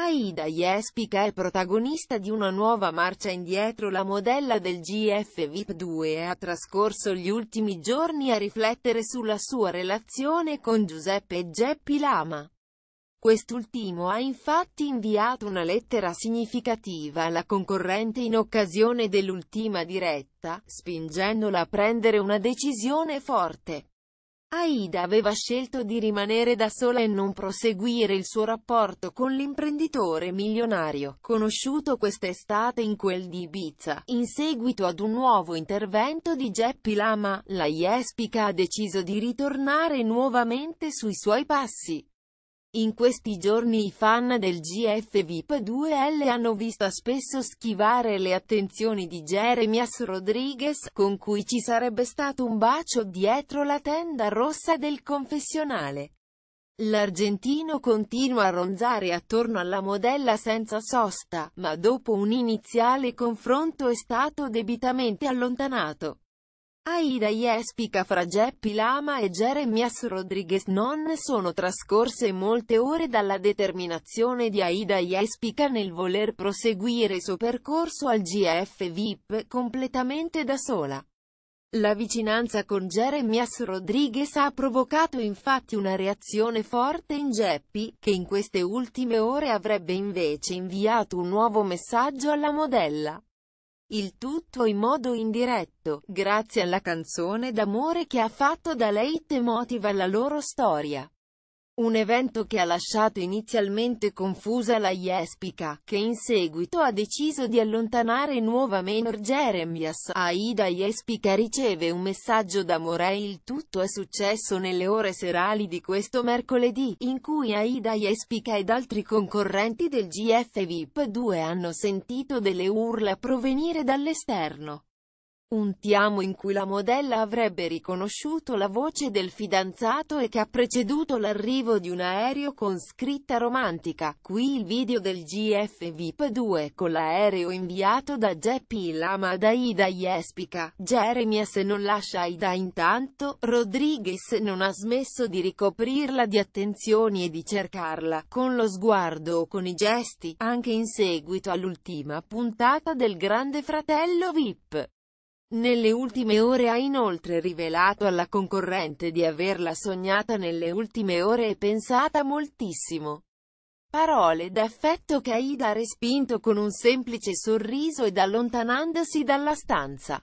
Aida Jespica è protagonista di una nuova marcia indietro la modella del GF VIP 2 e ha trascorso gli ultimi giorni a riflettere sulla sua relazione con Giuseppe Geppi Lama. Quest'ultimo ha infatti inviato una lettera significativa alla concorrente in occasione dell'ultima diretta, spingendola a prendere una decisione forte. Aida aveva scelto di rimanere da sola e non proseguire il suo rapporto con l'imprenditore milionario, conosciuto quest'estate in quel di Ibiza. In seguito ad un nuovo intervento di Geppi Lama, la Jespica ha deciso di ritornare nuovamente sui suoi passi. In questi giorni i fan del GF VIP 2L hanno visto spesso schivare le attenzioni di Jeremias Rodriguez, con cui ci sarebbe stato un bacio dietro la tenda rossa del confessionale. L'argentino continua a ronzare attorno alla modella senza sosta, ma dopo un iniziale confronto è stato debitamente allontanato. Aida Jespica fra Geppi Lama e Jeremias Rodriguez non sono trascorse molte ore dalla determinazione di Aida Jespica nel voler proseguire il suo percorso al GF VIP completamente da sola. La vicinanza con Jeremias Rodriguez ha provocato infatti una reazione forte in Geppi, che in queste ultime ore avrebbe invece inviato un nuovo messaggio alla modella. Il tutto in modo indiretto, grazie alla canzone d'amore che ha fatto da lei te motiva la loro storia. Un evento che ha lasciato inizialmente confusa la Jespica, che in seguito ha deciso di allontanare nuovamente Jeremias. Aida Jespica riceve un messaggio da Morei. Il tutto è successo nelle ore serali di questo mercoledì, in cui Aida Jespica ed altri concorrenti del GF VIP 2 hanno sentito delle urla provenire dall'esterno. Un tiamo in cui la modella avrebbe riconosciuto la voce del fidanzato e che ha preceduto l'arrivo di un aereo con scritta romantica. Qui il video del GF VIP 2 con l'aereo inviato da Jeppy Lama ad Aida Jespica. se non lascia Aida intanto, Rodriguez non ha smesso di ricoprirla di attenzioni e di cercarla, con lo sguardo o con i gesti, anche in seguito all'ultima puntata del Grande Fratello VIP. Nelle ultime ore ha inoltre rivelato alla concorrente di averla sognata nelle ultime ore e pensata moltissimo. Parole d'affetto che Aida ha respinto con un semplice sorriso ed allontanandosi dalla stanza.